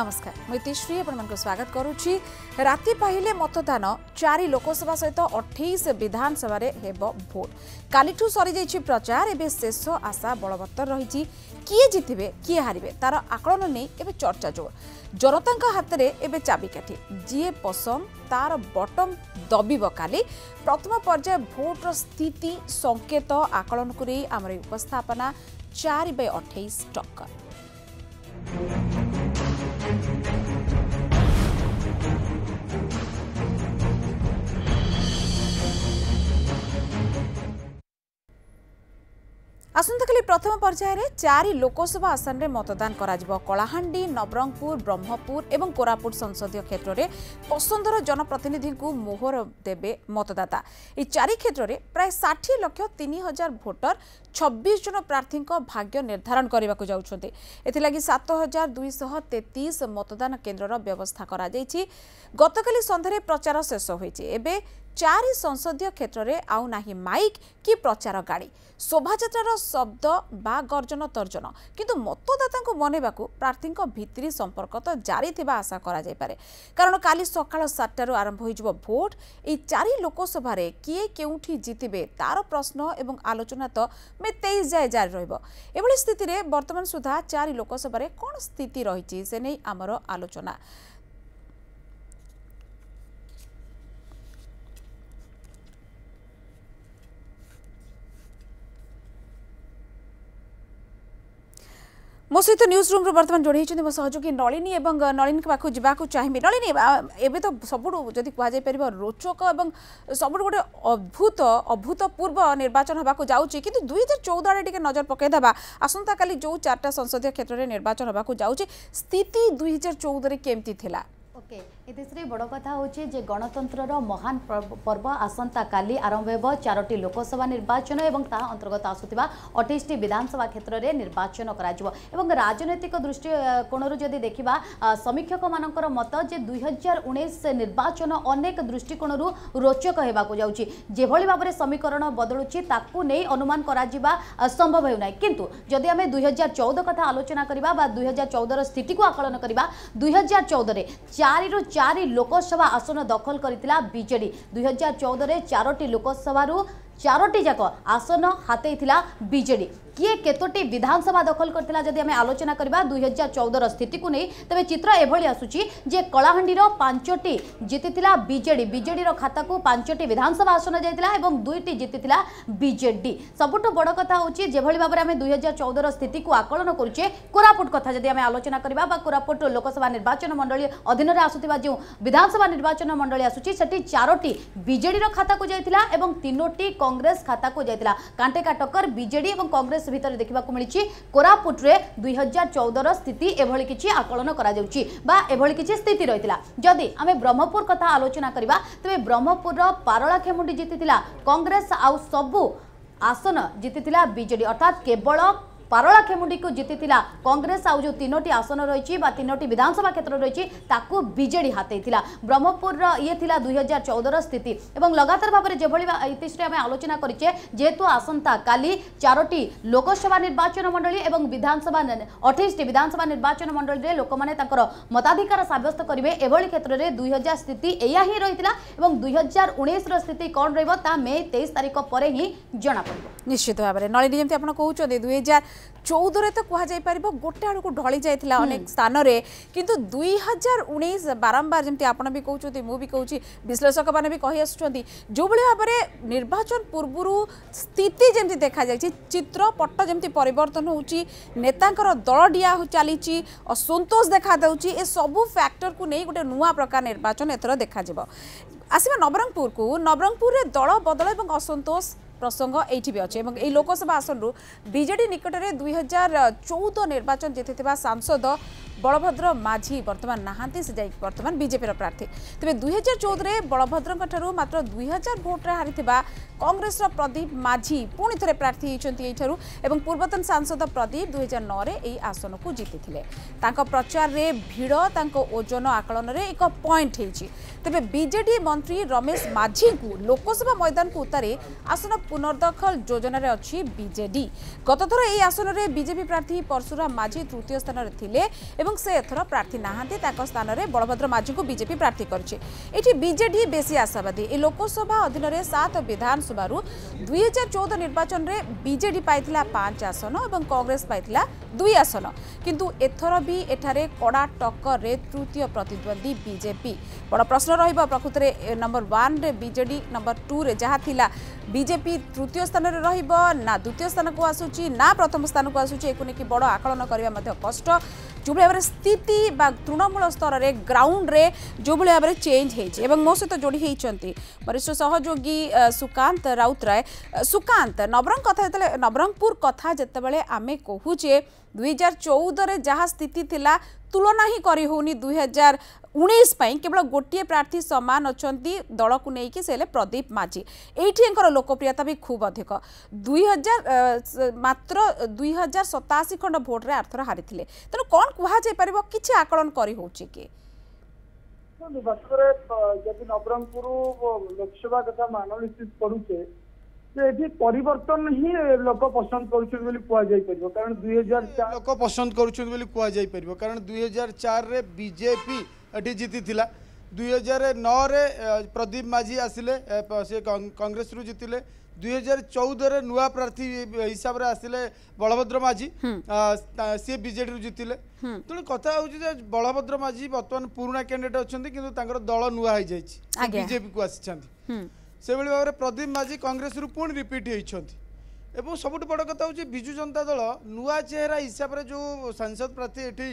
নমস্কার মুতিশ্রী আপনার স্বাগত করুছি রাতে পাইলে মতদান চারি লোকসভা সহ অঠেইশ বিধানসভার হব ভোট কালিঠু সরিযাই প্রচার এবে শেষ আশা বলবত্তর রয়েছে কি জিতবে কি হারবে তার আকলন নিয়ে এবে চর্চা জোর জনতা হাতের এবে চাবিকাঠি যিয়ে পশম তার বটম দবিব কালি প্রথম পর্যায়ে ভোটর স্থিতি সংকেত আকলনকু নেই আমার উপস্থাপনা চারি বাই অঠেইশ টক্কর Asunto que প্রথম পর্যায়ে চারি লোকসভা আসনে মতদান করা কলাহান্ডি নবরঙ্গপুর ব্রহ্মপুর এবং কোরাপুট সংসদীয় ক্ষেত্রে পসন্দর জনপ্রতিনিধি মোহর দেবে মতদাতা এই চারি ক্ষেত্রে প্রায় ষাঠি লক্ষ তিন হাজার ভোটর ছবিশ জন প্রার্থী ভাগ্য নির্ধারণ করা যাচ্ছেন এগি সাত হাজার দুইশহ তেত্রিশ মতদান কেন্দ্রর ব্যবস্থা করা গতকাল সন্ধ্যায় প্রচার শেষ হয়েছে এবে চারি সংসদীয় ক্ষেত্রে আউ না মাইক কি প্রচার গাড়ি শোভাযাত্রার শব্দ বা ଗର୍ଜନ ତର୍ଜନ କିନ୍ତୁ ମତଦାତାଙ୍କୁ ମନେଇବାକୁ ପ୍ରାର୍ଥୀଙ୍କ ଭିତ୍ତିରି ସମ୍ପର୍କ ତ ଜାରି ଥିବା ଆଶା କରାଯାଇପାରେ କାରଣ କାଲି ସକାଳ ସାତଟାରୁ ଆରମ୍ଭ ହୋଇଯିବ ଭୋଟ ଏହି ଚାରି ଲୋକସଭାରେ କିଏ କେଉଁଠି ଜିତିବେ ତାର ପ୍ରଶ୍ନ ଏବଂ ଆଲୋଚନା ତ ମେ ତେଇଶ ଯାଏ ଜାରି ରହିବ ଏଭଳି ସ୍ଥିତିରେ ବର୍ତ୍ତମାନ ସୁଦ୍ଧା ଚାରି ଲୋକସଭାରେ କ'ଣ ସ୍ଥିତି ରହିଛି ସେ ନେଇ ଆମର ଆଲୋଚନା মো সহ নিউজ রুম্র বর্তমান যোড়ি হয়েছেন মো সহযোগী নলিনী এবং নলিনী পাখু যা চাহিবি নলিনী এবে তো সবুঠ যদি কুহযাই পার রোচক এবং সবুঠ গোটে অদ্ভুত অভূতপূর্ব নির্বাচন হওয়া যাচ্ছে কিন্তু দুই হাজার চৌদ আড়ে টিকি নজর পকাইদেবা আসন্তকালি যে চারটা সংসদীয় ক্ষেত্রে নির্বাচন হওয়া যাচ্ছে স্থিতি দুই হাজার চৌদরে কেমতি লা ওকে এদেশে বড় কথা হচ্ছে যে গণতন্ত্রর মহান পর্ব আসন্তকালি আরম্ভ হব চারোটি লোকসভা নির্বাচন এবং তা অন্তর্গত আসুবা অঠেইশটি বিধানসভা ক্ষেত্রে নির্বাচন করা যাব এবং রাজনৈতিক দৃষ্টি কোণর যদি দেখা সমীক্ষক মানকর মত যে দুই হাজার উনিশ নির্বাচন অনেক দৃষ্টিকোণর রোচক হওয়া যাচ্ছি যেভাবে ভাবে সমীকরণ বদলুচি তাকে নেই অনুমান করা সম্ভব হেউ না কিন্তু যদি আমি দুই কথা আলোচনা করা বা দুই হাজার চৌদর স্থিতি আকলন করা দুই হাজার চৌদরে চারি ଚାରି ଲୋକସଭା ଆସନ ଦଖଲ କରିଥିଲା ବିଜେଡି ଦୁଇ ହଜାର ଚଉଦରେ ଚାରୋଟି ଲୋକସଭାରୁ চারোটি যাক আসন হাতেই লা বিজেডি কি কতোটি বিধানসভা দখল করে যদি আমি আলোচনা করা দুই হাজার চৌদর স্থিতিকে নিয়ে তবে চিত্র এভাবে আসুচি যে কলাহাঁডির পাঁচটি জিতি বিজেডি বিজেডির খাতাকু পাঁচটি বিধানসভা আসন যাই এবং দুইটি জিতি বিজেডি সবুঠ বড় কথা হচ্ছে যেভাবে ভাবে আমি দুই হাজার চৌদর স্থিতিকে আকলন করছে কোরাপুট কথা যদি আমি আলোচনা করা বা কোরাপুট লোকসভা নির্বাচন মণ্ডলী অধীনরে আসুবা যে বিধানসভা নির্বাচন মণ্ডলী আসুচি সেটি চারোটি বিজেডির খাতাকু যাই এবং তিনোটি কংগ্রেস কংগ্রেস খাতাকু যাই কাঁটেকা টকর বিজেডি এবং কংগ্রেস ভিতরে দেখা মিছে কোরাপুটে দুই হাজার চৌদর স্থিতি এভাবে কিছু আকলন করা যাচ্ছে বা এভাবে কিছু স্থিতি রয়েছে যদি আমি ব্রহ্মপুর কথা আলোচনা করা তবে ব্রহ্মপুর পারলাখেমুটি জিতি কংগ্রেস আউ সবু আসন জিতি বিজেডি অর্থাৎ কেবল ପାରଳାଖେମୁଣ୍ଡିକୁ ଜିତିଥିଲା କଂଗ୍ରେସ ଆଉ ଯେଉଁ ତିନୋଟି ଆସନ ରହିଛି ବା ତିନୋଟି ବିଧାନସଭା କ୍ଷେତ୍ର ରହିଛି ତାକୁ ବିଜେଡି ହାତେଇଥିଲା ବ୍ରହ୍ମପୁରର ଇଏ ଥିଲା ଦୁଇହଜାର ଚଉଦର ସ୍ଥିତି ଏବଂ ଲଗାତାର ଭାବରେ যেভাবে ইতিশ্রী আমি আলোচনা করেছে যেহেতু আসন্তা কালি চারোটি লোকসভা নির্বাচন মন্ডলী এবং বিধানসভা অঠেইশটি বিধানসভা নির্বাচন মন্ডলীতে লোক তাঁর মতাধিকার সাব্যস্ত করবে এভাবে ক্ষেত্রে দুই হাজার স্থিতি এয়া হি রয়েছে এবং দুই হাজার উনিশর স্থিতি কণ রহব তা মে তেইশ তারিখ পরে হি জনাপড়ব নিশ্চিত ভাবে নলিনী যেমন আপনার কৌন দুই হাজার চৌদরে তো কুহযাইপার গোটে আড়ক ঢলি যাই অনেক স্থানরে কিন্তু দুই হাজার উনিশ বারম্বার যেমন আপনার বি মু কৌছি বিশ্লেষক মানে বি আসুচার যেভাবে ভাবে নির্বাচন পূর্বর স্থিতি যেমন দেখা যাই চিত্র পট্ট যেমন পরিবর্তন হচ্ছে নেতাঙ্কর ডিয়া চালছি অসন্তোষ দেখা দেউছি এসবু ফ্যাক্টর কু গোটে নূয়া প্রকার নির্বাচন এথর দেখা যাব আসবে নবরঙ্গপুর কু নবরঙ্গপুরের দল বদল এবং অসন্তোষ প্রসঙ্গ এইটি বি অছে এবং এই লোকসভা আসনর বিজেডি নিকটরে দুই হাজার চৌদ নির্বাচন জিতি সাংসদ বলভদ্র মাঝি বর্তমান নাহান্তি সে যাই বর্তমান বিজেপির প্রার্থী তবে দুই হাজার চৌদরে ঠার মাত্র দুই হাজার ভোটরে হারি কংগ্রেসর প্রদীপ মাঝি পুঁ থেকে প্রার্থী হয়েছেন এইঠার এবং পূর্বতন সাংসদ প্রদীপ দুই হাজার নয় এই আসনকু জিতি তাঁক প্রচারে ভিড় তাঁর ওজন আকলনের এক পয়েন্ট হয়েছে তবে বিজেডি মন্ত্রী রমেশ মাঝি লোকসভা ময়দানকু উতারে আসন পুনর্দখল যোজনার অজেডি গতথর এই আসনের বিজেপি প্রার্থী পরশুরাম মাঝি তৃতীয় স্থানের লে এবং সে এথর প্রার্থী না স্থানে বলভদ্র মাঝীকে বিজেপি প্রার্থী করছে এটি বিজেডি বেশি আশাবাদী এই লোকসভা অধীনরে সাত বিধানসভার দুই হাজার চৌদ নির্বাচন বিজেডি পাই পাঁচ আসন এবং কংগ্রেস পাই দুই আসন কিন্তু এথর বি এখানে কড়া টক্করে তৃতীয় প্রতিদ্বন্দ্বী বিজেপি বড় প্রশ্ন রহব প্রকৃতরে নম্বর ওয়ান বিজেডি নম্বর টুরে যা লা বিজেপি তৃতীয় স্থানের রহব না দ্বিতীয় স্থানক আসুচি না প্রথম স্থানক আসুচি একু বড় আকলন করা কষ্ট যেভাবে ভাবে স্থিতি বা তৃণমূল স্তরের গ্রাউন্ডে যেভাবে ভাবে চেঞ্জ হয়েছে এবং মো সহ যোড়ি হয়েছেন বরিষ্ঠ সহযোগী সুকান্ত রাউতরায় সুকান্ত নবরঙ্গ কথা যেত নবরঙ্গপুর কথা যেতবে আমি কুচে ଦୁଇହଜାର ଚଉଦରେ ଯାହା ସ୍ଥିତି ଥିଲା ତୁଳନା ହିଁ କରିହେଉନି ଦୁଇହଜାର ଉଣେଇଶ ପାଇଁ କେବଳ ଗୋଟିଏ ପ୍ରାର୍ଥୀ ସମାନ ଅଛନ୍ତି ଦଳକୁ ନେଇକି ସେ ହେଲେ ପ୍ରଦୀପ ମାଝୀ ଏଇଠି ଏଙ୍କର ଲୋକପ୍ରିୟତା ବି ଖୁବ୍ ଅଧିକ ଦୁଇହଜାର ମାତ୍ର ଦୁଇହଜାର ସତାଅଶୀ ଖଣ୍ଡ ଭୋଟରେ ଆର୍ଥର ହାରିଥିଲେ ତେଣୁ କ'ଣ କୁହାଯାଇପାରିବ କିଛି ଆକଳନ କରିହେଉଛି କି ଯଦି ନବରଙ୍ଗପୁର ଲୋକସଭା ତଥା ମାନଲ ସ୍ଥିତି ପଡ଼ୁଛେ এটি পরিবর্তন হি লোক পছন্দ করছেন বলে কুযাই পারিব কারণ দুই হাজার চার লোক পছন্দ করছেন বলে কুযাই পারিব কারণ দুই হাজার চারে বিজেপি এটি জিতিলা দুই হাজার নরে প্রদীপ মাঝি আসলে সে কংগ্রেস রু জিতিলে দুই হাজার চৌদরে নূয়া প্রার্থী হিসাবে আসলে বলভদ্র মাঝি সি বিজেডি রু জিতিলে ତେଣୁ କଥା ହେଉଛି ଯେ ବଳଭଦ୍ର ମାଝୀ ବର୍ତ୍ତମାନ ପୁରୁଣା କ୍ୟାଣ୍ଡିଡେଟ୍ ଅଛନ୍ତି କିନ୍ତୁ ତାଙ୍କର ଦଳ ନୂଆ ହେଇଯାଇଛି ବିଜେପିକୁ ଆସିଛନ୍ତି ସେଭଳି ଭାବରେ ପ୍ରଦୀପ ମାଝୀ କଂଗ୍ରେସରୁ ପୁଣି ରିପିଟ୍ ହୋଇଛନ୍ତି ଏବଂ ସବୁଠୁ ବଡ଼ କଥା ହେଉଛି ବିଜୁ ଜନତା ଦଳ ନୂଆ ଚେହେରା ହିସାବରେ ଯେଉଁ ସାଂସଦ ପ୍ରାର୍ଥୀ ଏଠି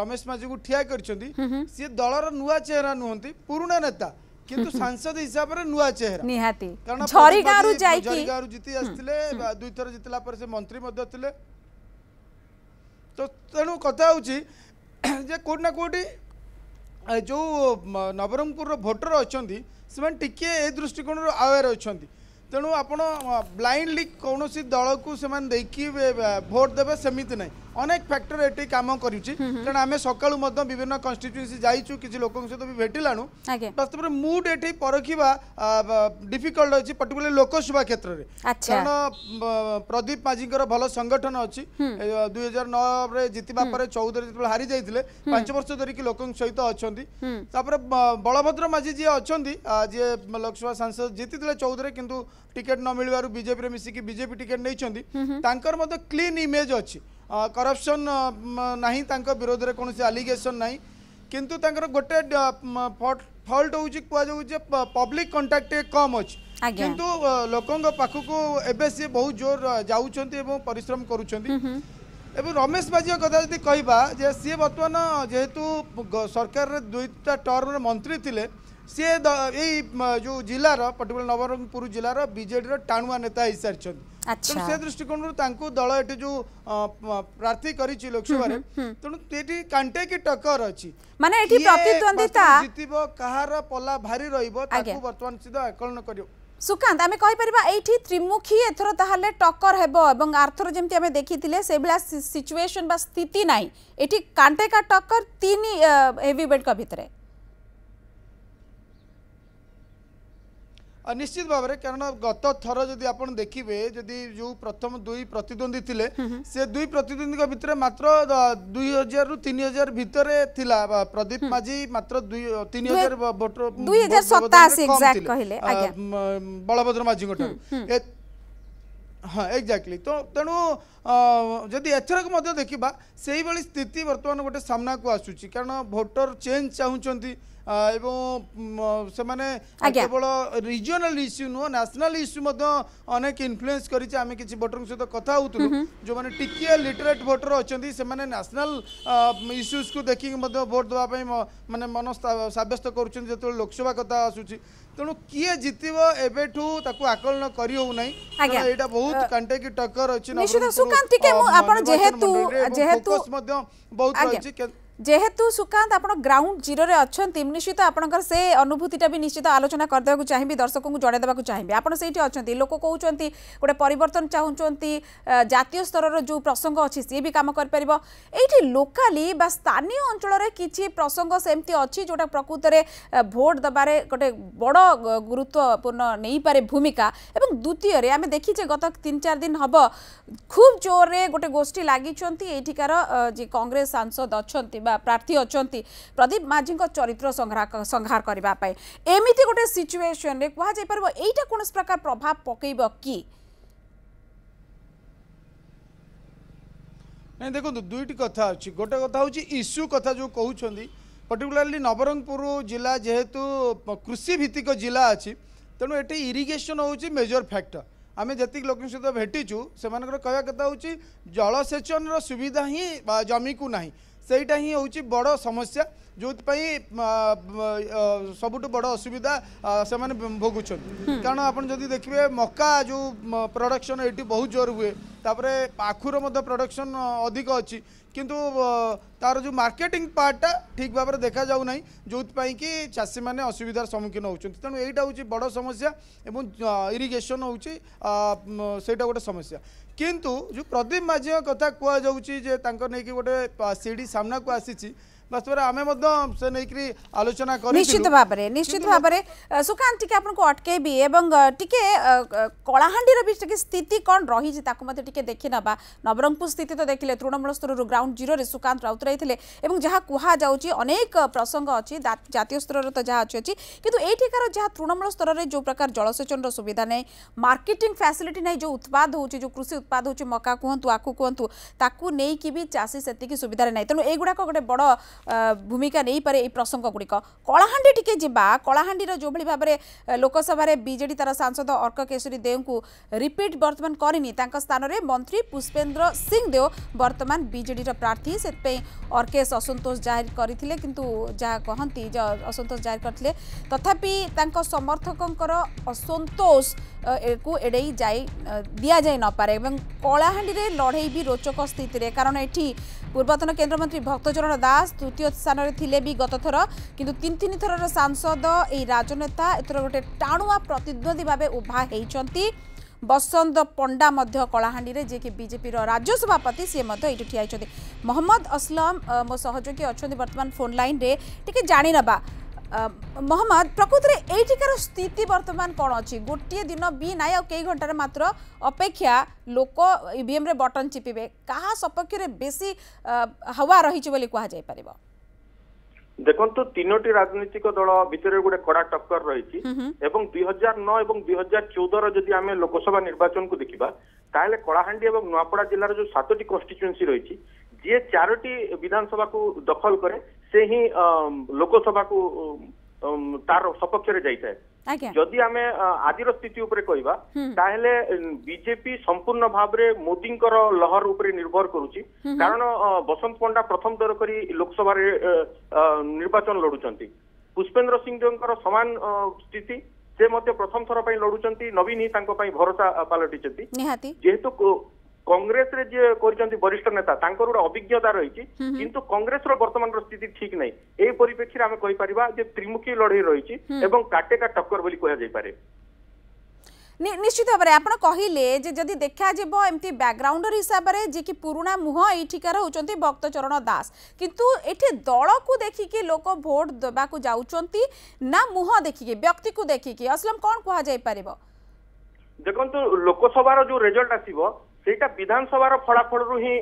ରମେଶ ମାଝୀକୁ ଠିଆ କରିଛନ୍ତି ସିଏ ଦଳର ନୂଆ ଚେହେରା ନୁହନ୍ତି ପୁରୁଣା ନେତା କିନ୍ତୁ ସାଂସଦ ହିସାବରେ ନୂଆ ଚେହେରା ନିହାତି କାରଣ ଝରିଗାଁରୁ ଯାଇକି ଝରିଗାଁରୁ ଜିତି ଆସିଥିଲେ ଦୁଇଥର ଜିତିଲା ପରେ ସେ ମନ୍ତ୍ରୀ ମଧ୍ୟ ଥିଲେ ତ ତେଣୁ କଥା ହେଉଛି ଯେ କେଉଁଠି ନା କେଉଁଠି ଯେଉଁ ନବରଙ୍ଗପୁରର ଭୋଟର ଅଛନ୍ତି ସେମାନେ ଟିକିଏ ଏ ଦୃଷ୍ଟିକୋଣରୁ ଆୱେର୍ ଅଛନ୍ତି ତେଣୁ ଆପଣ ବ୍ଲାଇଣ୍ଡଲି କୌଣସି ଦଳକୁ ସେମାନେ ଦେଇକି ଭୋଟ ଦେବେ ସେମିତି ନାହିଁ ଅନେକ ଫ୍ୟାକ୍ଟର ଏଠି କାମ କରୁଛି କାରଣ ଆମେ ସକାଳୁ ମଧ୍ୟ ବିଭିନ୍ନ କନଷ୍ଟିଚ୍ୟୁଏନ୍ସି ଯାଇଛୁ କିଛି ଲୋକଙ୍କ ସହିତ ବି ଭେଟିଲାଣୁ ବାସ୍ତବରେ ମୁଡ୍ ଏଠି ପରଖିବା ଡିଫିକଲ୍ଟ ଅଛି ପର୍ଟିକୁଲାର ଲୋକସଭା କ୍ଷେତ୍ରରେ କାରଣ ପ୍ରଦୀପ ମାଝୀଙ୍କର ଭଲ ସଂଗଠନ ଅଛି ଦୁଇ ହଜାର ନଅରେ ଜିତିବା ପରେ ଚଉଦରେ ଯେତେବେଳେ ହାରି ଯାଇଥିଲେ ପାଞ୍ଚ ବର୍ଷ ଧରିକି ଲୋକଙ୍କ ସହିତ ଅଛନ୍ତି ତାପରେ ବଳଭଦ୍ର ମାଝୀ ଯିଏ ଅଛନ୍ତି ଯିଏ ଲୋକସଭା ସାଂସଦ ଜିତିଥିଲେ ଚଉଦରେ କିନ୍ତୁ টিকেট ନ ମିଳିବାରୁ ବିଜେପିରେ ମିଶିକି ବିଜେପି ଟିକେଟ୍ ନେଇଛନ୍ତି ତାଙ୍କର ମଧ୍ୟ କ୍ଲିନ୍ ଇମେଜ୍ ଅଛି କରପ୍ସନ୍ ନାହିଁ ତାଙ୍କ ବିରୋଧରେ କୌଣସି ଆଲିଗେସନ୍ ନାହିଁ କିନ୍ତୁ ତାଙ୍କର ଗୋଟେ ଫଲ୍ଟ ହେଉଛି କୁହାଯାଉଛି ଯେ ପବ୍ଲିକ୍ କଣ୍ଟାକ୍ଟ ଟିକେ କମ୍ ଅଛି କିନ୍ତୁ ଲୋକଙ୍କ ପାଖକୁ ଏବେ ସିଏ ବହୁତ ଜୋର ଯାଉଛନ୍ତି ଏବଂ ପରିଶ୍ରମ କରୁଛନ୍ତି এবং রমেশ বাজিও কথা যদি কহবা যে সি বর্তমান যেহেতু সরকারের দুইটা টর্মের মন্ত্রী লে সি এই যে জেলার পার্টিকুলার নবরঙ্গপুর জেলার বিজেডির টাণুয়া নেতা হয়ে সারিছেন তেমন সে দৃষ্টিকোণর তাঁকু দল এটি যে প্রার্থী করেছি লোকসভার তেমন এটি কাণ্টে কি টকর অছি মানে এটি প্রতিদ্বন্দ্বিতা জিতিব কাহার পলা ভারি রহব তাকে বর্তমান সিধা আকলন করিব সুকান্ত আমি ସୁକାନ୍ତ এইটি ত্রিমুখী এথর তাহলে টকর হব এবং আর্থর যেমতি আমি ଯେମିତି ଆମେ সিচুয়েশন বা স্থিতি নাই এটি ନାହିଁ কা টকর তিন ତିନି ହେଭିୱେଟ୍ଙ୍କ ভিতরে নিশ্চিত ভাবে কারণ গত থর যদি আপনার দেখবে যদি যে প্রথম দুই প্রতিদ্বন্দ্বী লে সে দুই প্রতিদ্বন্দ্বী ভিতরে মাত্র দুই হাজার রু তিন হাজার ভিতরে লা প্রদীপ মাঝি মাত্র দুই তিন হাজার ভোট বলভদ্র মাঝি হ্যাঁ এক্সাক্টলি তো তেণু যদি এথরক মধ্যে দেখিবা সেইভাবে স্থিতি বর্তমান গোটে সামনাকু আসুচি কারণ ভোটর চেঞ্জ চাহুଛନ୍ତି এবং সেমানে কেবল রিজিওনাল ইস্যু নুহ ন্যাশনাল ইস্যু মধ্যে অনেক ইনফ্লুয়েন্স করেছে আমি কিছু ভোটর সহ কথা হোলু যে টিকিয়ে লিটরেট ভোটর অনেক সে ন্যাশনাল ইস্যুস কু দেখি ভোট দেওয়া মানে মন সাব্যস্ত করছেন যেত লোকসভা কথা আসুচি তেমন কি জিতব এবে তাকে আকলন করি হো না এটা বহুত কান্টেকি টকর অনেক যেহেতু যেহেতু রয়েছে যেহেতু সুকান্ত আপনার গ্রাউন্ড জিরোরে অনেক নিশ্চিত আপনার সে অনুভূতিটা নিশ্চিত আলোচনা করে দেওয়া চাহিবি দর্শক জড়াই দেওয়া চাহিবি আপনার সেইটি অনেক লোক কৌন গোটে পরিবর্তন চাহুন জাতীয় স্তরের যে প্রসঙ্গ অছি সি বি কাম করে এইটি লোকালি বা স্থানীয় অঞ্চলের কিছু প্রসঙ্গ সেমতি অছি প্রকৃতরে ভোট দেবার গোটে বড় গুরুত্বপূর্ণ নেইপারে ভূমিকা এবং দ্বিতীয় আমি দেখি যে গত তিন চার দিন হব খুব জোরে গোটে গোষ্ঠী লাগিছেন এইটিকার যে কংগ্রেস সাংসদ অনেক ପ୍ରାର୍ଥୀ ଅଛନ୍ତି ପ୍ରଦୀପ ମାଝୀଙ୍କ ଚରିତ୍ର ସଂହାର କରିବା ପାଇଁ ଏମିତି ଗୋଟେ ସିଚୁଏସନ୍ରେ କୁହାଯାଇପାରିବ ଏଇଟା କୌଣସି ପ୍ରକାର ପ୍ରଭାବ ପକାଇବ କି ନାଇଁ ଦେଖନ୍ତୁ ଦୁଇଟି କଥା ଅଛି ଗୋଟେ କଥା ହେଉଛି ଇସ୍ୟୁ କଥା ଯେଉଁ କହୁଛନ୍ତି ପର୍ଟିକୁଲାରଲି ନବରଙ୍ଗପୁର ଜିଲ୍ଲା ଯେହେତୁ କୃଷିଭିତ୍ତିକ ଜିଲ୍ଲା ଅଛି ତେଣୁ ଏଠି ଇରିଗେସନ୍ ହେଉଛି ମେଜର ଫ୍ୟାକ୍ଟର ଆମେ ଯେତିକି ଲୋକଙ୍କ ସହିତ ଭେଟିଛୁ ସେମାନଙ୍କର କହିବା କଥା ହେଉଛି ଜଳସେଚନର ସୁବିଧା ହିଁ ଜମିକୁ ନାହିଁ সেইটা ହିଁ ହେଉଛି ବଡ଼ ସମସ୍ୟା ଯେଉଁଥିପାଇଁ ସବୁଠୁ ବଡ଼ ଅସୁବିଧା ସେମାନେ ଭୋଗୁଛନ୍ତି କାରଣ ଆପଣ ଯଦି ଦେଖିବେ ମକା ଯେଉଁ ପ୍ରଡକ୍ସନ୍ ଏଠି ବହୁତ ଜୋର ହୁଏ ତାପରେ ପାଖୁର ମଧ୍ୟ ପ୍ରଡକ୍ସନ୍ ଅଧିକ ଅଛି କିନ୍ତୁ ତାର ଯେଉଁ ମାର୍କେଟିଂ ପାର୍ଟଟା ଠିକ୍ ଭାବରେ ଦେଖାଯାଉ ନାହିଁ ଯେଉଁଥିପାଇଁ କି ଚାଷୀମାନେ ଅସୁବିଧାର ସମ୍ମୁଖୀନ ହେଉଛନ୍ତି ତେଣୁ ଏଇଟା ହେଉଛି ବଡ଼ ସମସ୍ୟା ଏବଂ ଇରିଗେସନ୍ ହେଉଛି ସେଇଟା ଗୋଟେ ସମସ୍ୟା କିନ୍ତୁ ଯେଉଁ ପ୍ରଦୀପ ମାଝୀଙ୍କ କଥା କୁହାଯାଉଛି ଯେ ତାଙ୍କ ନେଇକି ଗୋଟେ ସିଡ଼ି ସାମ୍ନାକୁ ଆସିଛି ବାସ୍ତବରେ ଆମେ ମଧ୍ୟ ସେ ନେଇକରି ଆଲୋଚନା କରି ନିଶ୍ଚିତ ଭାବରେ ନିଶ୍ଚିତ ଭାବରେ ସୁକାନ୍ତ ଟିକେ ଆପଣଙ୍କୁ ଅଟକେଇବି ଏବଂ ଟିକେ କଳାହାଣ୍ଡିର ବି ଟିକେ ସ୍ଥିତି କ'ଣ ରହିଛି ତାକୁ ମଧ୍ୟ ଟିକେ ଦେଖିନେବା ନବରଙ୍ଗପୁର ସ୍ଥିତି ତ ଦେଖିଲେ ତୃଣମୂଳ ସ୍ତରରୁ ଗ୍ରାଉଣ୍ଡ ଜିରୋରେ ସୁକାନ୍ତ ରାଉତରାୟ ଥିଲେ ଏବଂ ଯାହା କୁହାଯାଉଛି ଅନେକ ପ୍ରସଙ୍ଗ ଅଛି ଜାତୀୟ ସ୍ତରରେ ତ ଯାହା ଅଛି ଅଛି କିନ୍ତୁ ଏଇଠିକାର ଯାହା ତୃଣମୂଳ ସ୍ତରରେ ଯେଉଁ ପ୍ରକାର ଜଳସେଚନର ସୁବିଧା ନାହିଁ ମାର୍କେଟିଂ ଫ୍ୟାସିଲିଟି ନାହିଁ ଯେଉଁ ଉତ୍ପାଦ ହେଉଛି ଯେଉଁ କୃଷି ଉତ୍ପାଦ ହେଉଛି ମକା କୁହନ୍ତୁ ଆଖୁ କୁହନ୍ତୁ ତାକୁ ନେଇକି ବି ଚାଷୀ ସେତିକି ସୁବିଧାରେ ନାହିଁ ତେଣୁ ଏଇଗୁଡ଼ାକ ଗୋଟେ ବଡ଼ ଭୂମିକା ନେଇପାରେ ଏଇ ପ୍ରସଙ୍ଗଗୁଡ଼ିକ କଳାହାଣ୍ଡି ଟିକେ ଯିବା କଳାହାଣ୍ଡିର ଯେଉଁଭଳି ଭାବରେ ଲୋକସଭାରେ ବିଜେଡ଼ି ତାର ସାଂସଦ ଅର୍କ କେଶରୀ ଦେଓଙ୍କୁ ରିପିଟ୍ ବର୍ତ୍ତମାନ କରିନି ତାଙ୍କ ସ୍ଥାନରେ ମନ୍ତ୍ରୀ ପୁଷ୍ପେନ୍ଦ୍ର ସିଂ ଦେଓ ବର୍ତ୍ତମାନ ବିଜେଡ଼ିର ପ୍ରାର୍ଥୀ ସେଥିପାଇଁ ଅର୍କେଶ ଅସନ୍ତୋଷ ଜାହିର କରିଥିଲେ କିନ୍ତୁ ଯାହା କହନ୍ତି ଅସନ୍ତୋଷ ଜାହିର କରିଥିଲେ ତଥାପି ତାଙ୍କ ସମର୍ଥକଙ୍କର ଅସନ୍ତୋଷ କୁ ଏଡ଼େଇ ଯାଇ ଦିଆଯାଇ ନପାରେ ଏବଂ କଳାହାଣ୍ଡିରେ ଲଢ଼େଇ ବି ରୋଚକ ସ୍ଥିତିରେ କାରଣ ଏଠି ପୂର୍ବତନ କେନ୍ଦ୍ରମନ୍ତ୍ରୀ ଭକ୍ତଚରଣ ଦାସ ତୃତୀୟ ସ୍ଥାନରେ ଥିଲେ ବି ଗତଥର କିନ୍ତୁ ତିନି ତିନି ଥରର ସାଂସଦ ଏହି ରାଜନେତା ଏଥର ଗୋଟେ ଟାଣୁଆ ପ୍ରତିଦ୍ୱନ୍ଦ୍ୱୀ ଭାବେ ଉଭା ହୋଇଛନ୍ତି ବସନ୍ତ ପଣ୍ଡା ମଧ୍ୟ କଳାହାଣ୍ଡିରେ ଯିଏକି ବିଜେପିର ରାଜ୍ୟ ସଭାପତି ସିଏ ମଧ୍ୟ ଏଇଠି ଠିଆ ହୋଇଛନ୍ତି ମହମ୍ମଦ ଅସଲମ ମୋ ସହଯୋଗୀ ଅଛନ୍ତି ବର୍ତ୍ତମାନ ଫୋନ୍ ଲାଇନ୍ରେ ଟିକେ ଜାଣିନେବା মহম্মদ প্রকৃতরে এই টিকার স্থিতি বর্তমান কোণ অছি গোটিয়ে দিন বি নাই আউ কেই ঘণ্টার মাত্র অপেক্ষা লোক ইভিএমরে বটন চিপিবে কাহা সপক্ষে বেশি হাওয়া রয়েছে বলে কুহযাই পারিব ଦେଖନ୍ତୁ ତିନୋଟି ରାଜନୈତିକ ଦଳ ଭିତରେ ଗୋଟେ କଡା ଟକ୍କର ରହିଛି ଏବଂ ଦୁଇ ହଜାର ନଅ ଏବଂ ଦୁଇ ହଜାର ଚଉଦର ଯଦି ଆମେ ଲୋକସଭା ନିର୍ବାଚନକୁ ଦେଖିବା ତାହେଲେ କଳାହାଣ୍ଡି ଏବଂ ନୂଆପଡା ଜିଲ୍ଲାର ଯୋଉ ସାତଟି କନଷ୍ଟିଚ୍ୟୁଏନ୍ସି ରହିଛି ଯିଏ ଚାରୋଟି ବିଧାନସଭାକୁ ଦଖଲ କରେ ସେ ହିଁ ଲୋକସଭାକୁ ତାର ସପକ୍ଷରେ ଯାଇଥାଏ ଯଦି ଆମେ ଆଜିର ସ୍ଥିତି ଉପରେ କହିବା ତାହେଲେ ବିଜେପି ସମ୍ପୂର୍ଣ୍ଣ ଭାବରେ ମୋଦିଙ୍କର ଲହର ଉପରେ ନିର୍ଭର କରୁଛି କାରଣ ବସନ୍ତ ପଣ୍ଡା ପ୍ରଥମ ଥର କରି ଲୋକସଭାରେ ନିର୍ବାଚନ ଲଢୁଛନ୍ତି ପୁଷ୍ପେନ୍ଦ୍ର ସିଂ ଦେଓଙ୍କର ସମାନ ସ୍ଥିତି ସେ ମଧ୍ୟ ପ୍ରଥମ ଥର ପାଇଁ ଲଢୁଛନ୍ତି ନବୀନ ହିଁ ତାଙ୍କ ପାଇଁ ଭରସା ପାଲଟିଛନ୍ତି ଯେହେତୁ କଂଗ୍ରେସରେ ଯିଏ କରିଛନ୍ତି ବରିଷ୍ଠ ନେତା ତାଙ୍କର ଗୋଟେ ଅଭିଜ୍ଞତା ରହିଛି କିନ୍ତୁ କଂଗ୍ରେସର ବର୍ତ୍ତମାନର ସ୍ଥିତି ଠିକ ନାହିଁ ଏହି ପରିପ୍ରେକ୍ଷୀରେ ଆମେ କହିପାରିବା ଯେ ତ୍ରିମୁଖୀ ଲଢେଇ ରହିଛି ଏବଂ କାଟେକା ଟକ୍କର ବୋଲି କୁହାଯାଇପାରେ ନିଶ୍ଚିତ ଭାବରେ ଆପଣ କହିଲେ ଯେ ଯଦି ଦେଖାଯିବ ଏମିତି ବ୍ୟାକ୍ଗ୍ରାଉଣ୍ଡର ହିସାବରେ ଯିଏକି ପୁରୁଣା ମୁହଁ ଏଇଠିକାର ହେଉଛନ୍ତି ଭକ୍ତଚରଣ ଦାସ କିନ୍ତୁ ଏଠି ଦଳକୁ ଦେଖିକି ଲୋକ ଭୋଟ ଦେବାକୁ ଯାଉଛନ୍ତି ନା ମୁହଁ ଦେଖିକି ବ୍ୟକ୍ତିକୁ ଦେଖିକି ଅସଲମ କ'ଣ କୁହାଯାଇପାରିବ ଦେଖନ୍ତୁ ଲୋକସଭାର ଯୋଉ ରେଜଲ୍ଟ ଆସିବ ସେଇଟା ବିଧାନସଭାର ଫଳାଫଳରୁ ହିଁ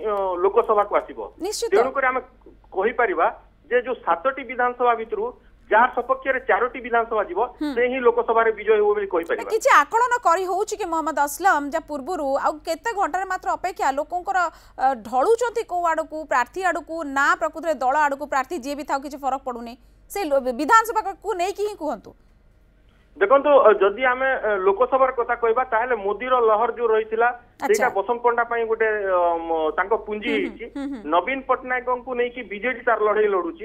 ଲୋକସଭାକୁ ଆସିବ ତେଣୁକରି ଆମେ କହିପାରିବା ଯେ ଯୋଉ ସାତଟି ବିଧାନସଭା ଭିତରୁ ଯାହା ସପକ୍ଷରେ ଚାରୋଟି ବିଧାନସଭା ଯିବ ସେ ହିଁ ଲୋକସଭାରେ ବିଜୟ ହେବ ବୋଲି କହିପାରିବା କିଛି ଆକଳନ କରି ହଉଛି କି ମହମ୍ମଦ ଅସଲମ ଯା ପୂର୍ବରୁ ଆଉ କେତେ ଘଣ୍ଟାରେ ମାତ୍ର ଅପେକ୍ଷା ଲୋକଙ୍କର ଢଳୁଛନ୍ତି କୋଉ ଆଡକୁ ପ୍ରାର୍ଥୀ ଆଡକୁ ନା ପ୍ରକୃତରେ ଦଳ ଆଡକୁ ପ୍ରାର୍ଥୀ ଯିଏ ବି ଥାଉ କିଛି ଫରକ ପଡୁନି ସେ ବିଧାନସଭାକୁ ନେଇକି ହିଁ କୁହନ୍ତୁ ଦେଖନ୍ତୁ ଯଦି ଆମେ ଲୋକସଭାର କଥା କହିବା ତାହେଲେ ମୋଦିର ଲହର ଯୋଉ ରହିଥିଲା अच्छा। बसंत पंडा गोटे पुंजी नवीन पट्टनायक तार लड़े लड़ुच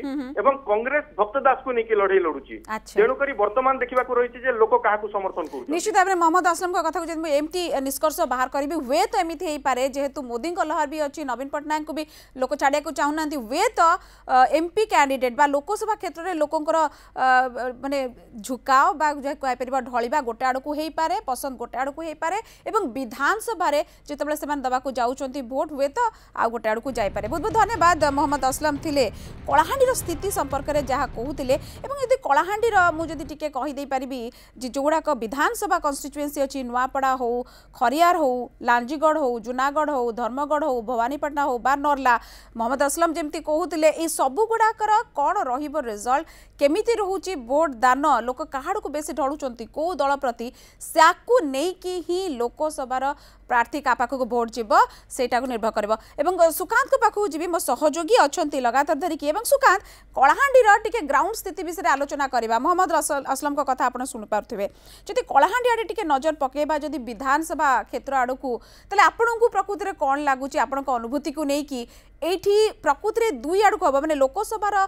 कंग्रेस भक्त दास को लेकिन लड़े लड़ुच तेणुक बर्तमान देखा रही लोक समर्थन कर निश्चित भाव में मोहम्मद असलम कथा निष्कर्ष बाहर करी हुए तो एमती जेहेतु मोदी लहर भी अच्छी नवीन पट्टनायक भी लोक छाड़क चाहू ना हुए तो एमपी कैंडिडेट लोकसभा क्षेत्र में लोक मानने झुकाओ कह ढल गोटे आड़क हो पसंद गोटे आड़ हो विधानसभा जो से दवा भोट हुए तो आउ गोटे आड़ को जापे बहुत बहुत धन्यवाद मोहम्मद असलम थे कलाहां स्थित संपर्क में जहाँ कहते यदि कलाहां मुझे टी जो गुड़ाक विधानसभा कन्स्टिट्युएन्सी अच्छी नुआपड़ा हो खरीयार हो लाजीगढ़ हो जूनागढ़ हो धर्मगढ़ हो भवानीपाटना हो बार नर्ला मोहम्मद असलम जमी कहते ये सबूगुड़ाकर कौन रिजल्ट केमी रोच भोट दान लोक कहाड़ को बेस ढलुंट कौ दल प्रति सी लोकसभा प्रार्थी का पाखक भोट जीवटा को निर्भर कर सुकांत पाखक जी मो सहयोगी अच्छा लगातार धरिकी सुकांत कलाहां टे ग्राउंड स्थित विषय आलोचना करवा मोहम्मद असलम कथ आप शुणुपे जी कलाहां आड़े टी नजर पकेबा जदि विधानसभा क्षेत्र आड़क आपण को प्रकृति में कौन लगुच अनुभूति को लेकिन ये प्रकृति में दुई आड़क हम मैंने लोकसभा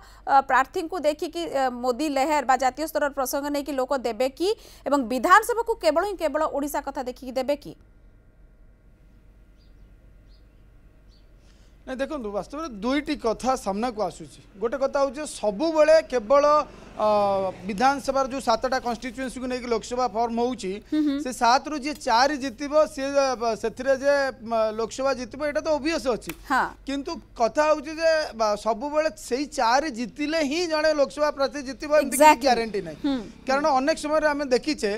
प्रार्थी को देखिक मोदी लेहर व जितिय स्तर प्रसंग नहीं कि लोक देवे कि विधानसभा को केवल ही केवल ओडा कथा देखिक देवे कि ନାଇଁ ଦେଖନ୍ତୁ ବାସ୍ତବରେ ଦୁଇଟି କଥା ସାମ୍ନାକୁ ଆସୁଛି ଗୋଟେ କଥା ହେଉଛି ସବୁବେଳେ କେବଳ ବିଧାନସଭାର ଯେଉଁ ସାତଟା କନଷ୍ଟିଚୁଏନ୍ସିକୁ ନେଇକି ଲୋକସଭା ଫର୍ମ ହେଉଛି ସେ ସାତରୁ ଯିଏ ଚାରି ଜିତିବ ସିଏ ସେଥିରେ ଯେ ଲୋକସଭା ଜିତିବ ଏଇଟା ତ ଓଭିୟସ୍ ଅଛି କିନ୍ତୁ କଥା ହେଉଛି ଯେ ସବୁବେଳେ ସେଇ ଚାରି ଜିତିଲେ ହିଁ ଜଣେ ଲୋକସଭା ପ୍ରାର୍ଥୀ ଜିତିବ ଏମିତି ଗ୍ୟାରେଣ୍ଟି ନାହିଁ କାରଣ ଅନେକ ସମୟରେ ଆମେ ଦେଖିଛେ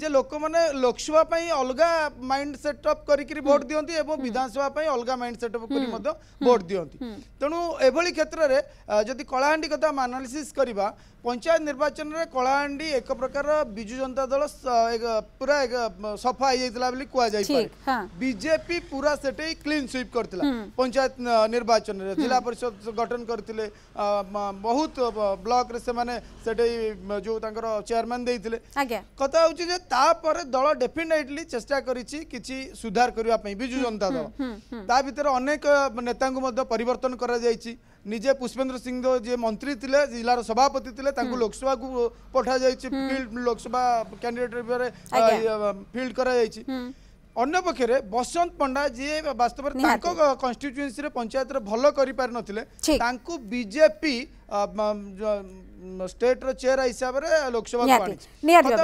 ଯେ ଲୋକମାନେ ଲୋକସଭା ପାଇଁ ଅଲଗା ମାଇଣ୍ଡ ସେଟଅପ୍ କରିକି ଭୋଟ ଦିଅନ୍ତି ଏବଂ ବିଧାନସଭା ପାଇଁ ଅଲଗା ମାଇଣ୍ଡ ସେଟଅପ୍ କରି ମଧ୍ୟ ভোট দিকে তেমন এভাবে ক্ষেত্রে যদি কলাহাণ্ডি কথা আমি আনালিসিস করা পঞ্চায়েত নির্বাচনের কলাহাণ্ডি এক প্রকার বিজু জনতা দল পুরা সফা হয়ে যাই বলে কুযাই বিজেপি পুরা সেটাই ক্লিন সুইপ করে পঞ্চায়েত নির্বাচনের জেলা পরিষদ গঠন করে বহুত ব্লকরে সে সেটাই যে তাঁর চেয়ারম্যান দিয়ে কথা হচ্ছে যে তাপরে দল ডেফিনেটলি চেষ্টা করেছি কিছু সুধার করা বিজু জনতা দল তা ভিতরে অনেক নেতা ନେତାଙ୍କୁ ମଧ୍ୟ ପରିବର୍ତ୍ତନ କରାଯାଇଛି ନିଜେ ପୁଷ୍ପେନ୍ଦ୍ର ସିଂହ ଯିଏ ମନ୍ତ୍ରୀ ଥିଲେ ଜିଲ୍ଲାର ସଭାପତି ଥିଲେ ତାଙ୍କୁ ଲୋକସଭାକୁ ପଠାଯାଇଛି ଫିଲ୍ଡ ଲୋକସଭା କ୍ୟାଣ୍ଡିଡେଟ୍ ଭାବରେ ଫିଲ୍ଡ କରାଯାଇଛି ଅନ୍ୟପକ୍ଷରେ ବସନ୍ତ ପଣ୍ଡା ଯିଏ ବାସ୍ତବରେ ତାଙ୍କ କନଷ୍ଟିଚୁଏନ୍ସିରେ ପଞ୍ଚାୟତରେ ଭଲ କରିପାରିନଥିଲେ ତାଙ୍କୁ ବିଜେପି ଷ୍ଟେଟ୍ର ଚେୟାର ହିସାବରେ ଲୋକସଭାକୁ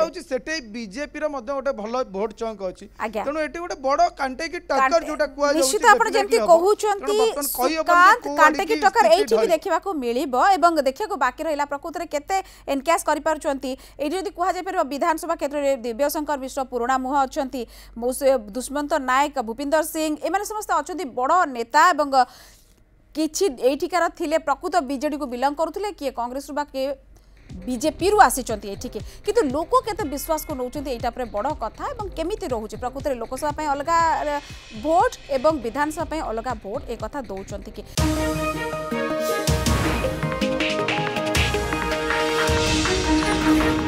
ଆଣିଛି ସେଠି ବିଜେପିର ମଧ୍ୟ ଗୋଟେ ଭଲ ଭୋଟ ଚଙ୍କ ଅଛି ତେଣୁ ଏଠି ଗୋଟେ ବଡ କାଣ୍ଟେକି ଟକ୍କର ଯୋଉଟା କୁହାଯାଉଛି ଆପଣ ଯେମିତି କହୁଛନ୍ତି କାଣ୍ଟେକି ଟକ୍କର ଏଇଠି ବି ଦେଖିବାକୁ ମିଳିବ ଏବଂ ଦେଖିବାକୁ ବାକି ରହିଲା ପ୍ରକୃତରେ କେତେ ଏନକ୍ୟାସ୍ କରିପାରୁଛନ୍ତି ଏଇଠି ଯଦି କୁହାଯାଇ ପାରିବ ବିଧାନସଭା କ୍ଷେତ୍ରରେ ଦିବ୍ୟଶଙ୍କର ମିଶ୍ର ପୁରୁଣା ମୁହଁ ଅଛନ୍ତି ଦୁଷ୍ମନ୍ତ ନାୟକ ଭୂପିନ୍ଦର ସିଂ ଏମାନେ ସମସ୍ତେ ଅଛନ୍ତି ବଡ଼ ନେତା ଏବଂ କିଛି ଏଇଠିକାର ଥିଲେ ପ୍ରକୃତ ବିଜେଡ଼ିକୁ ବିଲଙ୍ଗ କରୁଥିଲେ କିଏ କଂଗ୍ରେସରୁ ବା କିଏ ବିଜେପିରୁ ଆସିଛନ୍ତି ଏଠିକି କିନ୍ତୁ ଲୋକ କେତେ ବିଶ୍ୱାସକୁ ନେଉଛନ୍ତି ଏଇଟା ଉପରେ ବଡ଼ କଥା ଏବଂ କେମିତି ରହୁଛି ପ୍ରକୃତରେ ଲୋକସଭା ପାଇଁ ଅଲଗା ଭୋଟ ଏବଂ ବିଧାନସଭା ପାଇଁ ଅଲଗା ଭୋଟ ଏ କଥା ଦେଉଛନ୍ତି କି Thank you.